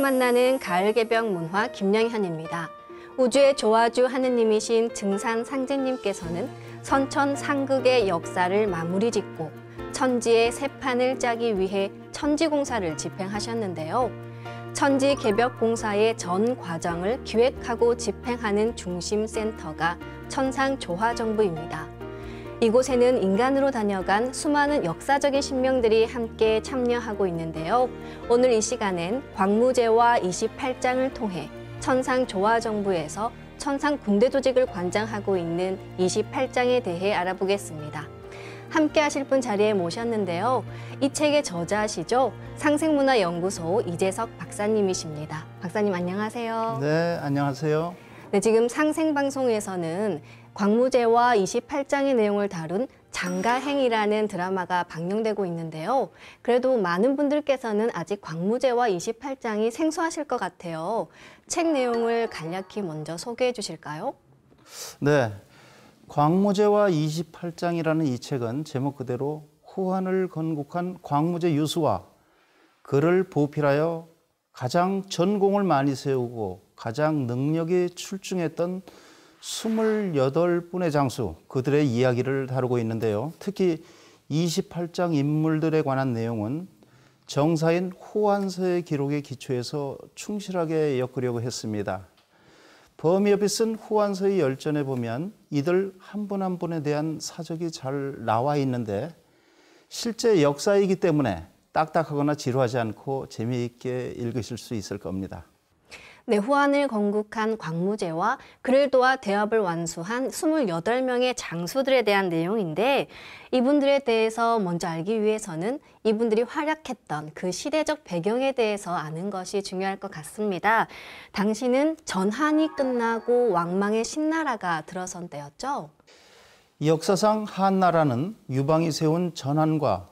만나는 가을개벽 문화 김영현입니다. 우주의 조화주 하느님이신 증산 상제님께서는 선천 상극의 역사를 마무리 짓고 천지의 새 판을 짜기 위해 천지공사를 집행하셨는데요. 천지 개벽 공사의 전 과정을 기획하고 집행하는 중심 센터가 천상 조화정부입니다. 이곳에는 인간으로 다녀간 수많은 역사적인 신명들이 함께 참여하고 있는데요. 오늘 이 시간엔 광무제와 28장을 통해 천상 조화 정부에서 천상 군대 조직을 관장하고 있는 28장에 대해 알아보겠습니다. 함께 하실 분 자리에 모셨는데요. 이 책의 저자시죠. 상생문화연구소 이재석 박사님이십니다. 박사님 안녕하세요. 네, 안녕하세요. 네, 지금 상생방송에서는 광무제와 28장의 내용을 다룬 장가행이라는 드라마가 방영되고 있는데요. 그래도 많은 분들께서는 아직 광무제와 28장이 생소하실 것 같아요. 책 내용을 간략히 먼저 소개해 주실까요? 네. 광무제와 28장이라는 이 책은 제목 그대로 후한을 건국한 광무제 유수와 그를 보필하여 가장 전공을 많이 세우고 가장 능력이 출중했던 28분의 장수, 그들의 이야기를 다루고 있는데요. 특히 28장 인물들에 관한 내용은 정사인 호환서의 기록에 기초해서 충실하게 엮으려고 했습니다. 범위협이 쓴 호환서의 열전에 보면 이들 한 분한 한 분에 대한 사적이 잘 나와 있는데 실제 역사이기 때문에 딱딱하거나 지루하지 않고 재미있게 읽으실 수 있을 겁니다. 내후안을 네, 건국한 광무제와 그를 도와 대업을 완수한 28명의 장수들에 대한 내용인데 이분들에 대해서 먼저 알기 위해서는 이분들이 활약했던 그 시대적 배경에 대해서 아는 것이 중요할 것 같습니다. 당시는 전한이 끝나고 왕망의 신나라가 들어선 때였죠. 역사상 한나라는 유방이 세운 전한과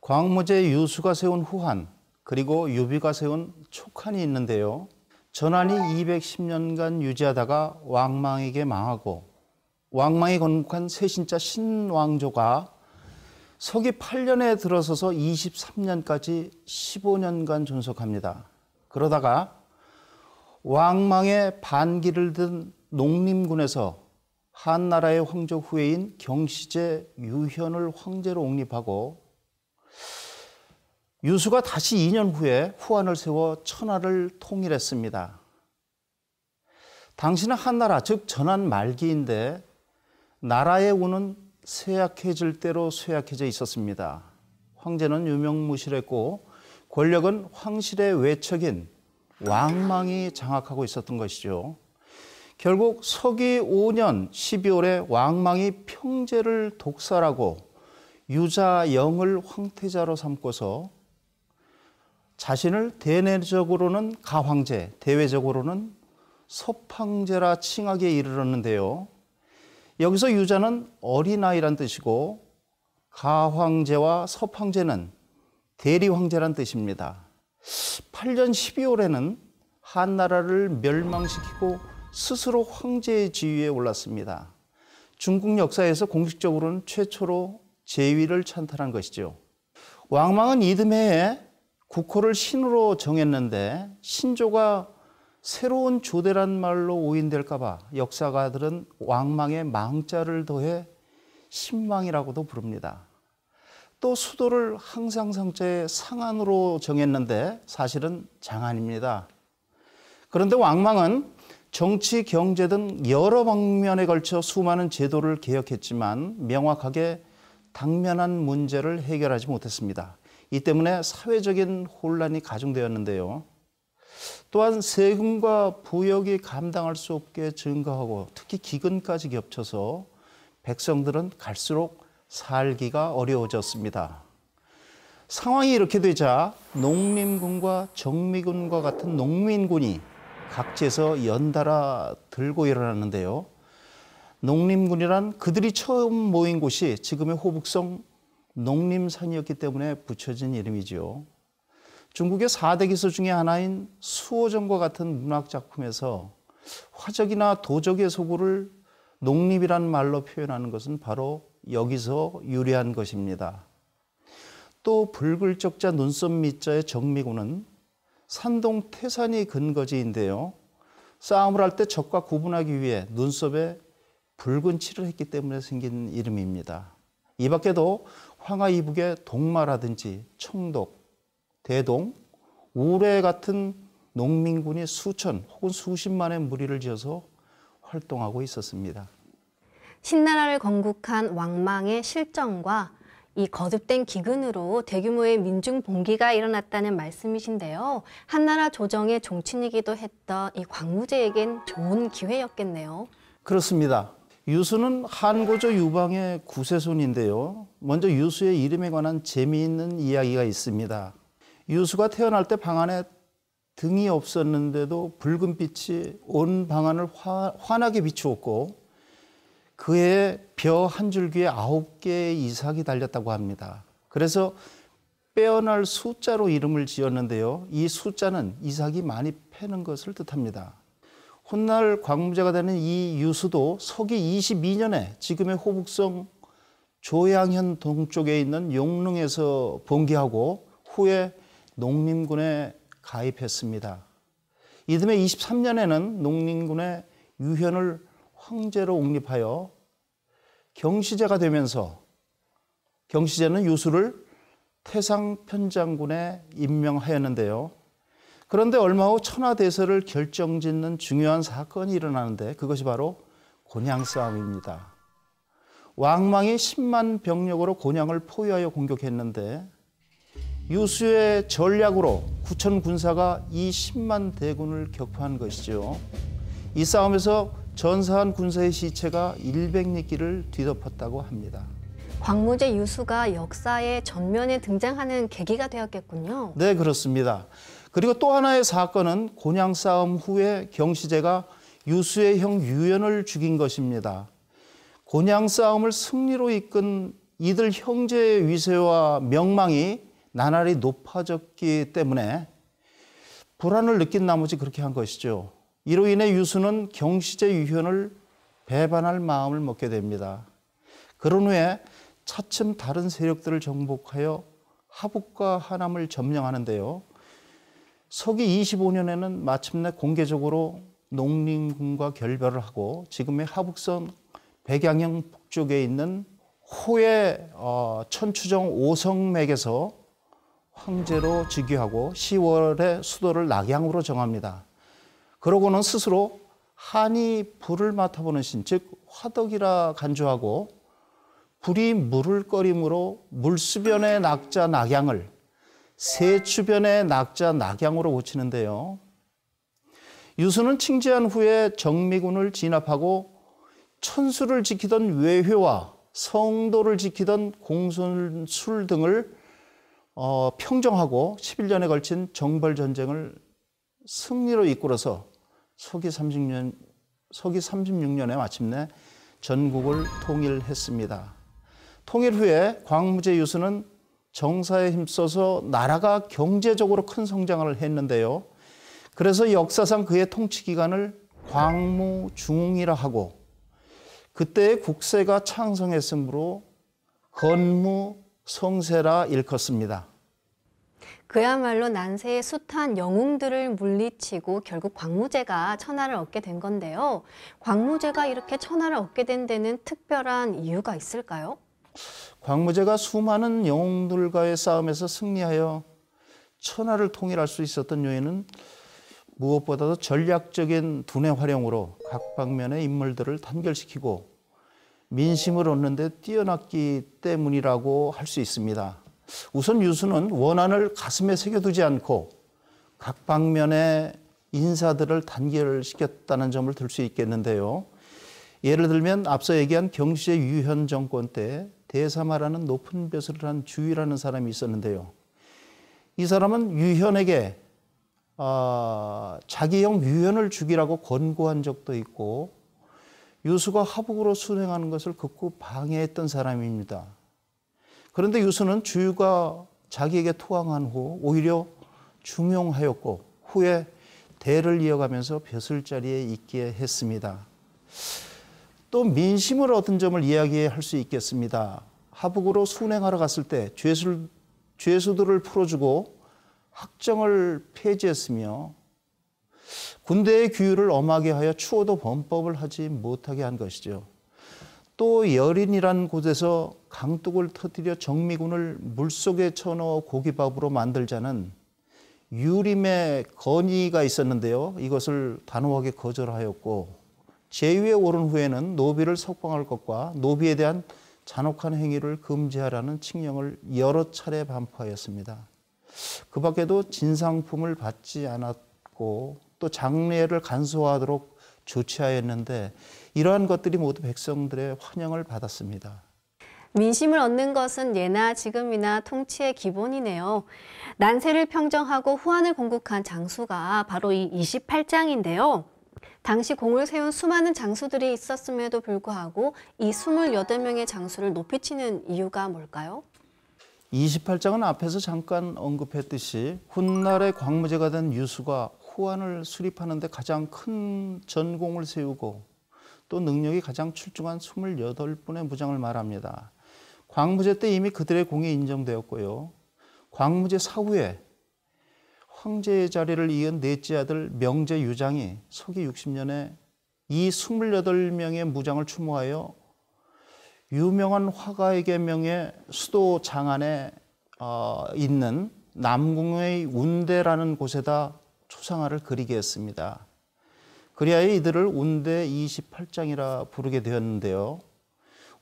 광무제 유수가 세운 후한 그리고 유비가 세운 촉한이 있는데요. 전환이 210년간 유지하다가 왕망에게 망하고 왕망에 건국한 세신자 신왕조가 서기 8년에 들어서서 23년까지 15년간 존속합니다. 그러다가 왕망의 반기를 든 농림군에서 한나라의 황조 후예인 경시제 유현을 황제로 옹립하고 유수가 다시 2년 후에 후한을 세워 천하를 통일했습니다. 당신은 한나라, 즉 전한 말기인데 나라의 운은 쇠약해질 대로 쇠약해져 있었습니다. 황제는 유명무실했고 권력은 황실의 외척인 왕망이 장악하고 있었던 것이죠. 결국 서기 5년 12월에 왕망이 평제를 독살하고 유자영을 황태자로 삼고서 자신을 대내적으로는 가황제, 대외적으로는 소황제라 칭하게 이르렀는데요. 여기서 유자는 어린아이란 뜻이고 가황제와 서황제는 대리황제란 뜻입니다. 8년 12월에는 한나라를 멸망시키고 스스로 황제의 지위에 올랐습니다. 중국 역사에서 공식적으로는 최초로 제위를 찬탈한 것이죠. 왕망은 이듬해에 국호를 신으로 정했는데 신조가 새로운 조대란 말로 오인될까봐 역사가들은 왕망의 망자를 더해 신망이라고도 부릅니다. 또 수도를 항상 성자의 상안으로 정했는데 사실은 장안입니다. 그런데 왕망은 정치, 경제 등 여러 방면에 걸쳐 수많은 제도를 개혁했지만 명확하게 당면한 문제를 해결하지 못했습니다. 이 때문에 사회적인 혼란이 가중되었는데요. 또한 세금과 부역이 감당할 수 없게 증가하고 특히 기근까지 겹쳐서 백성들은 갈수록 살기가 어려워졌습니다. 상황이 이렇게 되자 농림군과 정미군과 같은 농민군이 각지에서 연달아 들고 일어났는데요. 농림군이란 그들이 처음 모인 곳이 지금의 호북성 농림산이었기 때문에 붙여진 이름이지요. 중국의 4대 기술 중의 하나인 수호전과 같은 문학 작품에서 화적이나 도적의 소굴을 농립이란 말로 표현하는 것은 바로 여기서 유래한 것입니다. 또 불글적자 눈썹 밑자의 정미구는 산동 태산이 근거지인데요. 싸움을 할 때 적과 구분하기 위해 눈썹에 붉은 칠을 했기 때문에 생긴 이름입니다. 이 밖에도 황하 이북의 동마라든지 청독 대동, 우레 같은 농민군이 수천 혹은 수십만의 무리를 지어서 활동하고 있었습니다. 신나라를 건국한 왕망의 실정과 이 거듭된 기근으로 대규모의 민중 봉기가 일어났다는 말씀이신데요. 한나라 조정의 종친이기도 했던 이 광무제에겐 좋은 기회였겠네요. 그렇습니다. 유수는 한고조 유방의 구세손인데요. 먼저 유수의 이름에 관한 재미있는 이야기가 있습니다. 유수가 태어날 때 방 안에 등이 없었는데도 붉은 빛이 온 방안을 환하게 비추었고 그의 벼 한 줄기에 아홉 개의 이삭이 달렸다고 합니다. 그래서 빼어날 숫자로 이름을 지었는데요. 이 숫자는 이삭이 많이 패는 것을 뜻합니다. 훗날 광무제가 되는 이 유수도 서기 22년에 지금의 호북성 조양현 동쪽에 있는 용릉에서 봉기하고 후에 농림군에 가입했습니다. 이듬해 23년에는 농림군의 유현을 황제로 옹립하여 경시제가 되면서 경시제는 유수를 태상편장군에 임명하였는데요. 그런데 얼마 후천하대서를 결정짓는 중요한 사건이 일어나는데 그것이 바로 곤양 싸움입니다. 왕망이 10만 병력으로 곤양을 포위하여 공격했는데 유수의 전략으로 구천 군사가 이 10만 대군을 격파한 것이죠. 이 싸움에서 전사한 군사의 시체가 100리끼를 뒤덮었다고 합니다. 광무제 유수가 역사의 전면에 등장하는 계기가 되었겠군요. 네, 그렇습니다. 그리고 또 하나의 사건은 곤양 싸움 후에 경시제가 유수의 형 유연을 죽인 것입니다. 곤양 싸움을 승리로 이끈 이들 형제의 위세와 명망이 나날이 높아졌기 때문에 불안을 느낀 나머지 그렇게 한 것이죠. 이로 인해 유수는 경시제 유현을 배반할 마음을 먹게 됩니다. 그런 후에 차츰 다른 세력들을 정복하여 하북과 하남을 점령하는데요. 서기 25년에는 마침내 공개적으로 농림군과 결별을 하고 지금의 하북선 백양형 북쪽에 있는 호의 어, 천추정 오성맥에서 황제로 즉위하고 10월에 수도를 낙양으로 정합니다. 그러고는 스스로 한이 불을 맡아보는 신, 즉 화덕이라 간주하고 불이 물을 거림으로 물수변의 낙자 낙양을 새 주변의 낙자 낙양으로 고치는데요. 유수는 칭지한 후에 정미군을 진압하고 천수를 지키던 외회와 성도를 지키던 공순술 등을 어, 평정하고 11년에 걸친 정벌 전쟁을 승리로 이끌어서 서기 30년 서기 36년에 마침내 전국을 통일했습니다. 통일 후에 광무제 유수는 정사에 힘써서 나라가 경제적으로 큰 성장을 했는데요. 그래서 역사상 그의 통치 기간을 광무중흥이라 하고 그때 국세가 창성했으므로 건무 성세라 일컫습니다. 그야말로 난세의 숱한 영웅들을 물리치고 결국 광무제가 천하를 얻게 된 건데요. 광무제가 이렇게 천하를 얻게 된 데는 특별한 이유가 있을까요? 광무제가 수많은 영웅들과의 싸움에서 승리하여 천하를 통일할 수 있었던 요인은 무엇보다도 전략적인 두뇌 활용으로 각 방면의 인물들을 단결시키고 민심을 얻는 데 뛰어났기 때문이라고 할 수 있습니다. 우선 유수는 원한을 가슴에 새겨두지 않고 각 방면의 인사들을 단결시켰다는 점을 들 수 있겠는데요. 예를 들면 앞서 얘기한 경시의 유현 정권 때 대사마라는 높은 벼슬을 한 주위라는 사람이 있었는데요. 이 사람은 유현에게 아, 자기 형 유현을 죽이라고 권고한 적도 있고 유수가 하북으로 순행하는 것을 극구 방해했던 사람입니다. 그런데 유수는 주유가 자기에게 토항한 후 오히려 중용하였고 후에 대를 이어가면서 벼슬자리에 있게 했습니다. 또 민심을 얻은 점을 이야기할 수 있겠습니다. 하북으로 순행하러 갔을 때 죄수, 죄수들을 풀어주고 학정을 폐지했으며 군대의 규율을 엄하게 하여 추호도 범법을 하지 못하게 한 것이죠. 또 여린이란 곳에서 강둑을 터뜨려 정미군을 물속에 쳐넣어 고기밥으로 만들자는 유림의 건의가 있었는데요. 이것을 단호하게 거절하였고 제위에 오른 후에는 노비를 석방할 것과 노비에 대한 잔혹한 행위를 금지하라는 칙령을 여러 차례 반포하였습니다. 그 밖에도 진상품을 받지 않았고 또 장례를 간소화하도록 조치하였는데 이러한 것들이 모두 백성들의 환영을 받았습니다. 민심을 얻는 것은 예나 지금이나 통치의 기본이네요. 난세를 평정하고 후한을 공국한 장수가 바로 이 28장인데요. 당시 공을 세운 수많은 장수들이 있었음에도 불구하고 이 28명의 장수를 높이 치는 이유가 뭘까요? 28장은 앞에서 잠깐 언급했듯이 훗날의 광무제가 된 유수가 호환을 수립하는 데 가장 큰 전공을 세우고 또 능력이 가장 출중한 28분의 무장을 말합니다. 광무제 때 이미 그들의 공이 인정되었고요. 광무제 사후에 황제의 자리를 이은 넷째 아들 명제 유장이 서기 60년에 이 28명의 무장을 추모하여 유명한 화가에게 명해 수도 장안에 어, 있는 남궁의 운대라는 곳에다 초상화를 그리게 했습니다. 그리하여 이들을 운대 28장이라 부르게 되었는데요.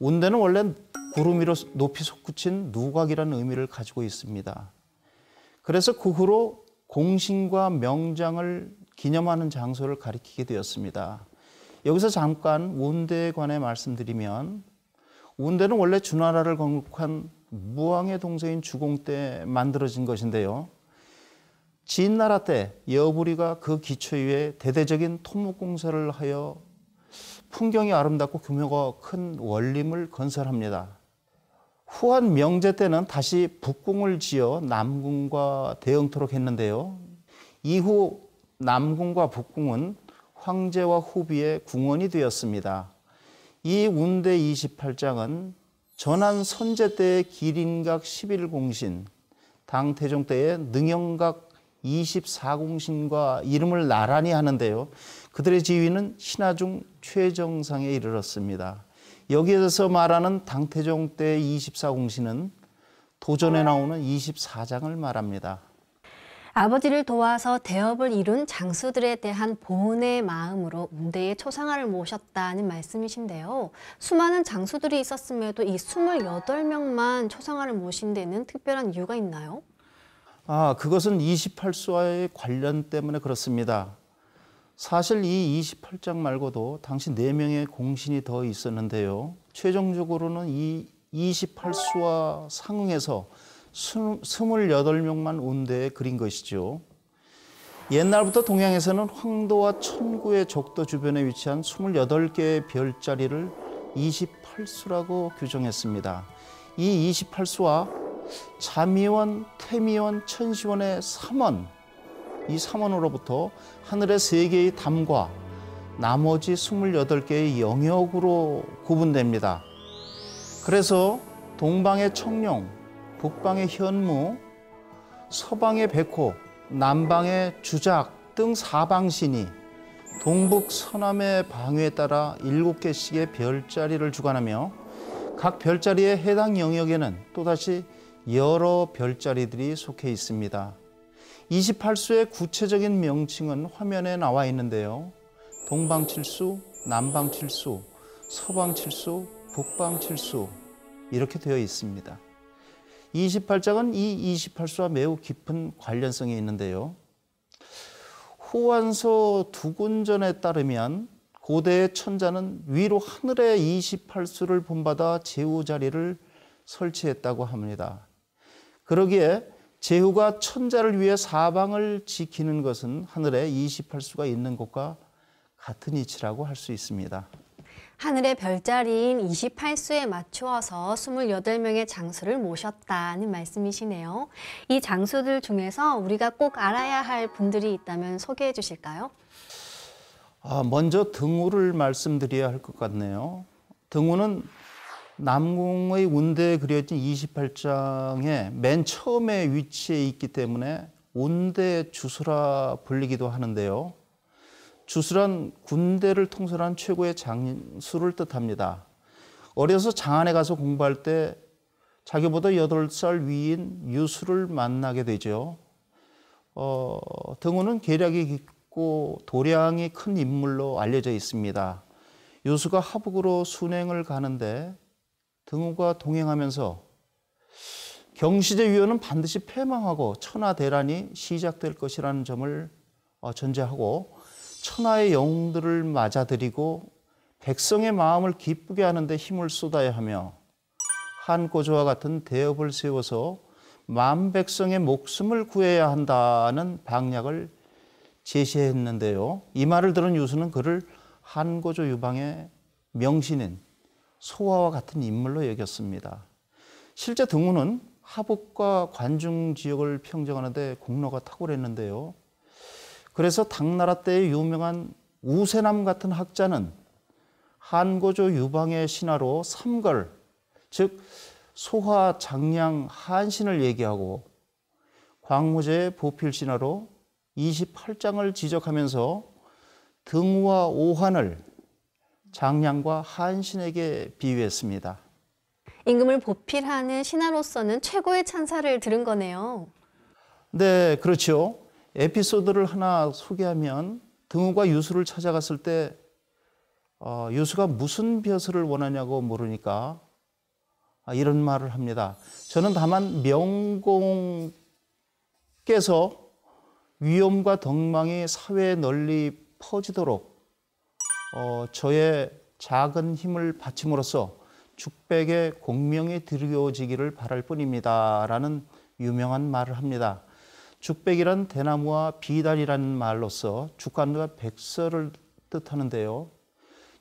운대는 원래 구름 위로 높이 솟구친 누각이라는 의미를 가지고 있습니다. 그래서 그 후로 공신과 명장을 기념하는 장소를 가리키게 되었습니다. 여기서 잠깐 온대에 관해 말씀드리면 온대는 원래 주나라를 건국한 무왕의 동생인 주공 때 만들어진 것인데요. 진나라 때 여부리가 그 기초 위에 대대적인 토목공사를 하여 풍경이 아름답고 규모가 큰 원림을 건설합니다. 후한 명제 때는 다시 북궁을 지어 남궁과 대응토록 했는데요. 이후 남궁과 북궁은 황제와 후비의 궁원이 되었습니다. 이 운대 28장은 전한 선제 때의 기린각 11공신, 당태종 때의 능영각 24공신과 이름을 나란히 하는데요. 그들의 지위는 신하중 최정상에 이르렀습니다. 여기에서 말하는 당태종 때 24공신은 도전에 나오는 24장을 말합니다. 아버지를 도와서 대업을 이룬 장수들에 대한 보의 마음으로 문대의 초상화를 모셨다는 말씀이신데요. 수많은 장수들이 있었음에도 이 28명만 초상화를 모신 데는 특별한 이유가 있나요? 아, 그것은 28수와의 관련 때문에 그렇습니다. 사실 이 28장 말고도 당시 4명의 공신이 더 있었는데요. 최종적으로는 이 28수와 상응해서 28명만 온대에 그린 것이죠. 옛날부터 동양에서는 황도와 천구의 적도 주변에 위치한 28개의 별자리를 28수라고 규정했습니다. 이 28수와 자미원, 태미원, 천시원의 3원, 이사원으로부터 하늘의 세 개의 담과 나머지 28개의 영역으로 구분됩니다. 그래서 동방의 청룡, 북방의 현무, 서방의 백호, 남방의 주작 등 사방신이 동북 서남의 방위에 따라 7개씩의 별자리를 주관하며 각 별자리의 해당 영역에는 또다시 여러 별자리들이 속해 있습니다. 28수의 구체적인 명칭은 화면에 나와 있는데요. 동방칠수, 남방칠수, 서방칠수, 북방칠수 이렇게 되어 있습니다. 28장은 이 28수와 매우 깊은 관련성이 있는데요. 호완서 두군전에 따르면 고대의 천자는 위로 하늘의 28수를 본받아 제우 자리를 설치했다고 합니다. 그러기에 제후가 천자를 위해 사방을 지키는 것은 하늘에 28수가 있는 것과 같은 이치라고 할 수 있습니다. 하늘의 별자리인 28수에 맞추어서 28명의 장수를 모셨다는 말씀이시네요. 이 장수들 중에서 우리가 꼭 알아야 할 분들이 있다면 소개해 주실까요? 아, 먼저 등우를 말씀드려야 할 것 같네요. 등우는 남궁의 운대에 그려진 28장에 맨 처음에 위치해 있기 때문에 운대 주수라 불리기도 하는데요. 주수란 군대를 통솔한 최고의 장수를 뜻합니다. 어려서 장안에 가서 공부할 때 자기보다 8살 위인 유수를 만나게 되죠. 어, 등우는 계략이 깊고 도량이 큰 인물로 알려져 있습니다. 유수가 하북으로 순행을 가는데 등호가 동행하면서 경시제위원은 반드시 패망하고 천하대란이 시작될 것이라는 점을 어, 전제하고 천하의 영웅들을 맞아들이고 백성의 마음을 기쁘게 하는데 힘을 쏟아야 하며 한고조와 같은 대업을 세워서 만 백성의 목숨을 구해야 한다는 방략을 제시했는데요. 이 말을 들은 유수는 그를 한고조 유방의 명신인 소화와 같은 인물로 여겼습니다. 실제 등우는 하복과 관중 지역을 평정하는데 공로가 탁월했는데요. 그래서 당나라 때의 유명한 우세남 같은 학자는 한고조 유방의 신하로 삼걸, 즉 소화, 장량, 한신을 얘기하고 광무제 보필 신하로 28장을 지적하면서 등우와 오한을 장량과 한신에게 비유했습니다. 임금을 보필하는 신하로서는 최고의 찬사를 들은 거네요. 네, 그렇죠. 에피소드를 하나 소개하면 등우가 유수를 찾아갔을 때 어, 유수가 무슨 벼슬을 원하냐고 물으니까 아, 이런 말을 합니다. 저는 다만 명공께서 위엄과 덕망이 사회 널리 퍼지도록 어, 저의 작은 힘을 바침으로써 죽백의 공명이 드리워지기를 바랄 뿐입니다. 라는 유명한 말을 합니다. 죽백이란 대나무와 비단이라는 말로서 죽간과 백설을 뜻하는데요.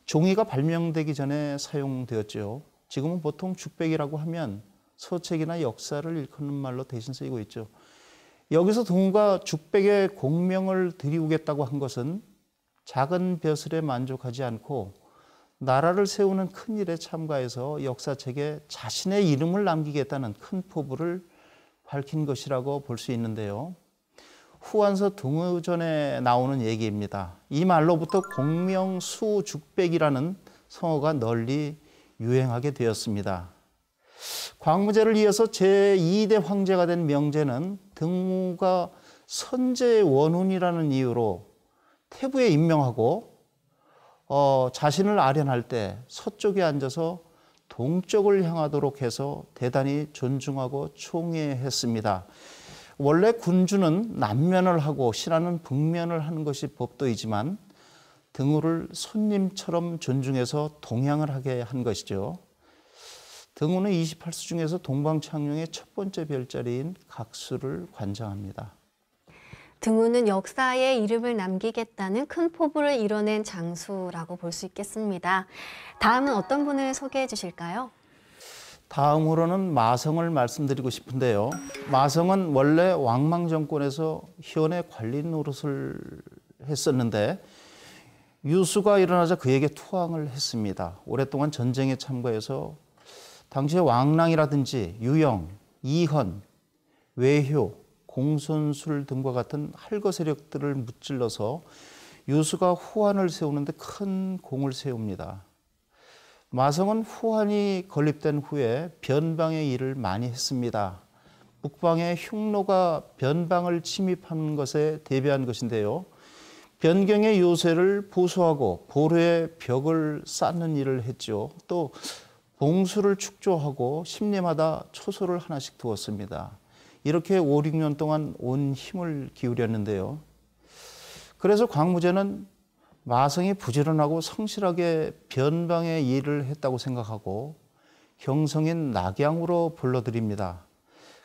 종이가 발명되기 전에 사용되었죠. 지금은 보통 죽백이라고 하면 서책이나 역사를 일컫는 말로 대신 쓰이고 있죠. 여기서 동우가 죽백의 공명을 드리우겠다고 한 것은 작은 벼슬에 만족하지 않고 나라를 세우는 큰 일에 참가해서 역사책에 자신의 이름을 남기겠다는 큰 포부를 밝힌 것이라고 볼 수 있는데요. 후한서 등우전에 나오는 얘기입니다. 이 말로부터 공명수죽백이라는 성어가 널리 유행하게 되었습니다. 광무제를 이어서 제2대 황제가 된 명제는 등우가 선제의 원훈이라는 이유로 태부에 임명하고 어, 자신을 아련할 때 서쪽에 앉아서 동쪽을 향하도록 해서 대단히 존중하고 총애했습니다. 원래 군주는 남면을 하고 신하는 북면을 하는 것이 법도이지만 등우를 손님처럼 존중해서 동향을 하게 한 것이죠. 등우는 28수 중에서 동방창룡의 첫 번째 별자리인 각수를 관장합니다. 등우는 역사에 이름을 남기겠다는 큰 포부를 이뤄낸 장수라고 볼 수 있겠습니다. 다음은 어떤 분을 소개해 주실까요? 다음으로는 마성을 말씀드리고 싶은데요. 마성은 원래 왕망 정권에서 현의 관리 노릇을 했었는데 유수가 일어나자 그에게 투항을 했습니다. 오랫동안 전쟁에 참가해서 당시에 왕랑이라든지 유영, 이헌, 외효, 공손술 등과 같은 할거 세력들을 무찔러서 유수가 후한을 세우는데 큰 공을 세웁니다. 마성은 호환이 건립된 후에 변방의 일을 많이 했습니다. 북방의 흉노가 변방을 침입한 것에 대비한 것인데요. 변경의 요새를 보수하고 보루의 벽을 쌓는 일을 했죠. 또 봉수를 축조하고 십리마다 초소를 하나씩 두었습니다. 이렇게 5, 6년 동안 온 힘을 기울였는데요. 그래서 광무제는 마성이 부지런하고 성실하게 변방의 일을 했다고 생각하고 형성인 낙양으로 불러드립니다.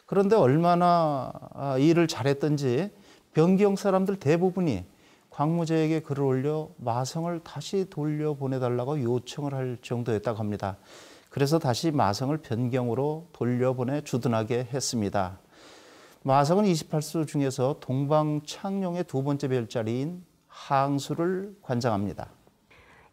그런데 얼마나 일을 잘했던지 변경 사람들 대부분이 광무제에게 글을 올려 마성을 다시 돌려보내달라고 요청을 할 정도였다고 합니다. 그래서 다시 마성을 변경으로 돌려보내 주둔하게 했습니다. 마석은 28수 중에서 동방창룡의 두 번째 별자리인 항수를 관장합니다.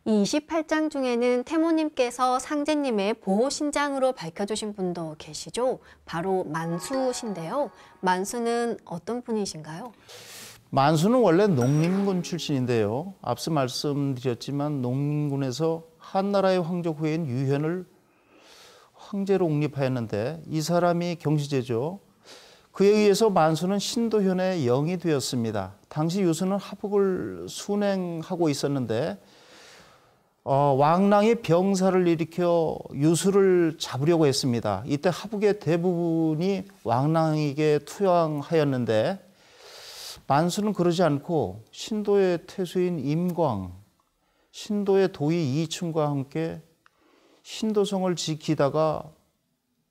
이 28장 중에는 태모님께서 상제님의 보호신장으로 밝혀주신 분도 계시죠? 바로 만수신데요. 만수는 어떤 분이신가요? 만수는 원래 농림군 출신인데요. 앞서 말씀드렸지만 농림군에서 한나라의 황족 후인 유현을 황제로 옹립하였는데 이 사람이 경시제죠. 그에 의해서 만수는 신도현의 영이 되었습니다. 당시 유수는 하복을 순행하고 있었는데 어, 왕랑이 병사를 일으켜 유수를 잡으려고 했습니다. 이때 하북의 대부분이 왕랑에게 투양하였는데 만수는 그러지 않고 신도의 태수인 임광, 신도의 도의 이충과 함께 신도성을 지키다가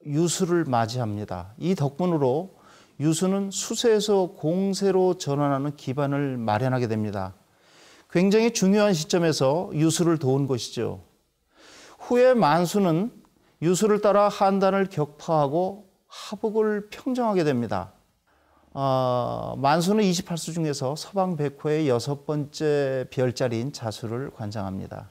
유수를 맞이합니다. 이 덕분으로 유수는 수세에서 공세로 전환하는 기반을 마련하게 됩니다. 굉장히 중요한 시점에서 유수를 도운 것이죠. 후에 만수는 유수를 따라 한단을 격파하고 하복을 평정하게 됩니다. 어, 만수는 28수 중에서 서방 백호의 여섯 번째 별자리인 자수를 관장합니다.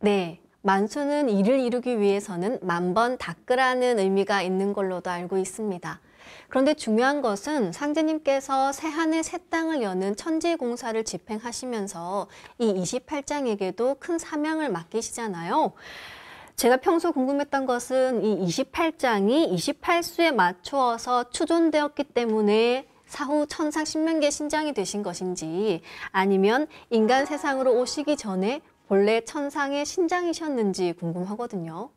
네, 만수는 이를 이루기 위해서는 만번 닦으라는 의미가 있는 걸로도 알고 있습니다. 그런데 중요한 것은 상제님께서 새하늘 새 땅을 여는 천지 공사를 집행하시면서 이 28장에게도 큰 사명을 맡기시잖아요. 제가 평소 궁금했던 것은 이 28장이 28수에 맞추어서 추존되었기 때문에 사후 천상 신명계 신장이 되신 것인지 아니면 인간 세상으로 오시기 전에 본래 천상의 신장이셨는지 궁금하거든요.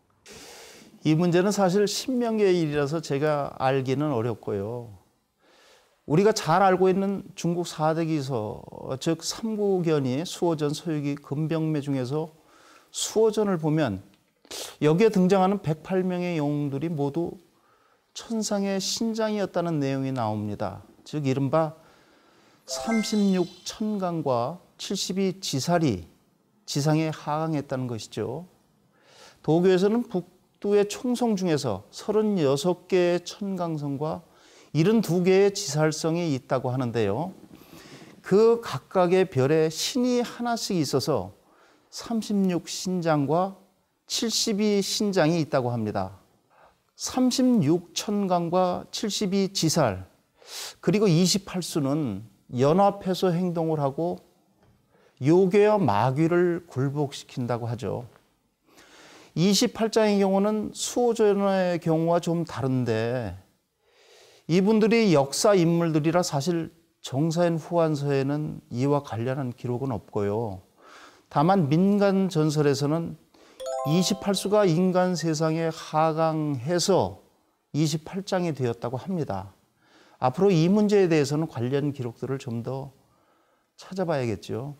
이 문제는 사실 신명의 일이라서 제가 알기는 어렵고요. 우리가 잘 알고 있는 중국 4대 기서, 즉 3구견이 수호전, 소유기, 금병매 중에서 수호전을 보면 여기에 등장하는 108명의 영웅들이 모두 천상의 신장이었다는 내용이 나옵니다. 즉 이른바 36천강과 72지살이 지상에 하강했다는 것이죠. 도교에서는 북 학의 총성 중에서 36개의 천강성과 72개의 지살성이 있다고 하는데요. 그 각각의 별에 신이 하나씩 있어서 36신장과 72신장이 있다고 합니다. 36천강과 72지살, 그리고 28수는 연합해서 행동을 하고 요괴와 마귀를 굴복시킨다고 하죠. 28장의 경우는 수호전의 경우와 좀 다른데 이분들이 역사 인물들이라 사실 정사인 후한서에는 이와 관련한 기록은 없고요. 다만 민간 전설에서는 28수가 인간 세상에 하강해서 28장이 되었다고 합니다. 앞으로 이 문제에 대해서는 관련 기록들을 좀 더 찾아봐야겠죠.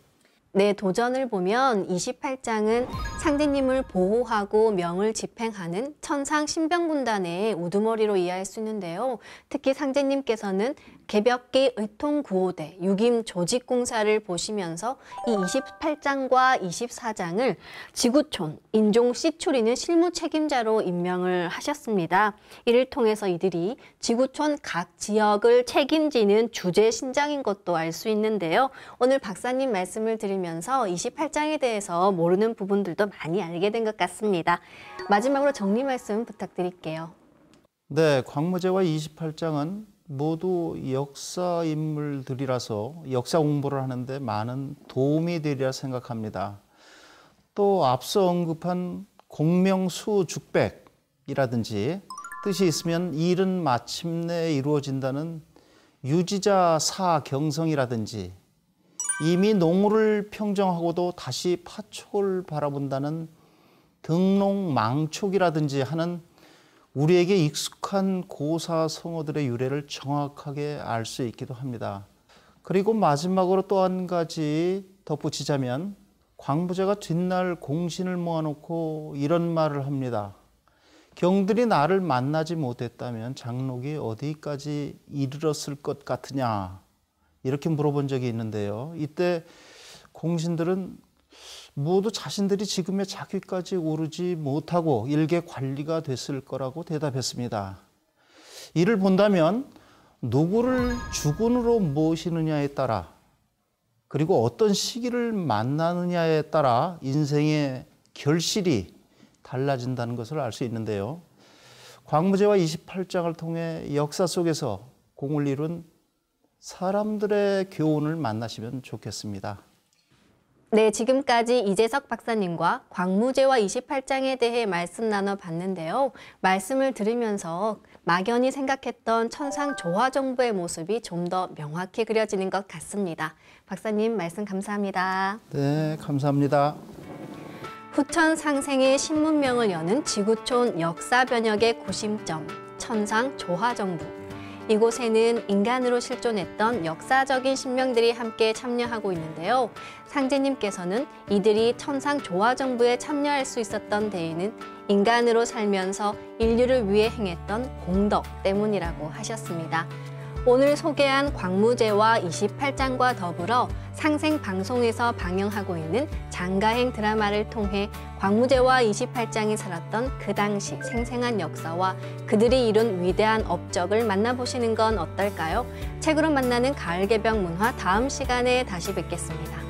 내 도전을 보면 28장은 상대님을 보호하고 명을 집행하는 천상 신병군단의 우두머리로 이해할 수 있는데요. 특히 상대님께서는 개벽기 의통구호대 유임 조직공사를 보시면서 이 28장과 24장을 지구촌 인종 씨추리는 실무 책임자로 임명을 하셨습니다. 이를 통해서 이들이 지구촌 각 지역을 책임지는 주제 신장인 것도 알 수 있는데요. 오늘 박사님 말씀을 드리면 살펴면서 28장에 대해서 모르는 부분들도 많이 알게 된 것 같습니다. 마지막으로 정리 말씀 부탁드릴게요. 네, 광무제와 28장은 모두 역사 인물들이라서 역사 공부를 하는데 많은 도움이 되리라 생각합니다. 또 앞서 언급한 공명수 죽백이라든지 뜻이 있으면 일은 마침내 이루어진다는 유지자 사 경성이라든지 이미 농우를 평정하고도 다시 파촉을 바라본다는 등농망촉이라든지 하는 우리에게 익숙한 고사 성어들의 유래를 정확하게 알 수 있기도 합니다. 그리고 마지막으로 또 한 가지 덧붙이자면 광부제가 뒷날 공신을 모아놓고 이런 말을 합니다. 경들이 나를 만나지 못했다면 장록이 어디까지 이르렀을 것 같으냐. 이렇게 물어본 적이 있는데요. 이때 공신들은 모두 자신들이 지금의 자기까지 오르지 못하고 일개 관리가 됐을 거라고 대답했습니다. 이를 본다면 누구를 주군으로 모시느냐에 따라 그리고 어떤 시기를 만나느냐에 따라 인생의 결실이 달라진다는 것을 알 수 있는데요. 광무제와 28장을 통해 역사 속에서 공을 이룬 사람들의 교훈을 만나시면 좋겠습니다. 네, 지금까지 이재석 박사님과 광무제와 28장에 대해 말씀 나눠봤는데요. 말씀을 들으면서 막연히 생각했던 천상 조화 정부의 모습이 좀 더 명확히 그려지는 것 같습니다. 박사님 말씀 감사합니다. 네, 감사합니다. 후천 상생의 신문명을 여는 지구촌 역사 변혁의 구심점 천상 조화 정부. 이곳에는 인간으로 실존했던 역사적인 신명들이 함께 참여하고 있는데요. 상제님께서는 이들이 천상 조화정부에 참여할 수 있었던 데에는 인간으로 살면서 인류를 위해 행했던 공덕 때문이라고 하셨습니다. 오늘 소개한 광무제와 28장과 더불어 상생 방송에서 방영하고 있는 장가행 드라마를 통해 광무제와 28장이 살았던 그 당시 생생한 역사와 그들이 이룬 위대한 업적을 만나보시는 건 어떨까요? 책으로 만나는 가을 개벽 문화 다음 시간에 다시 뵙겠습니다.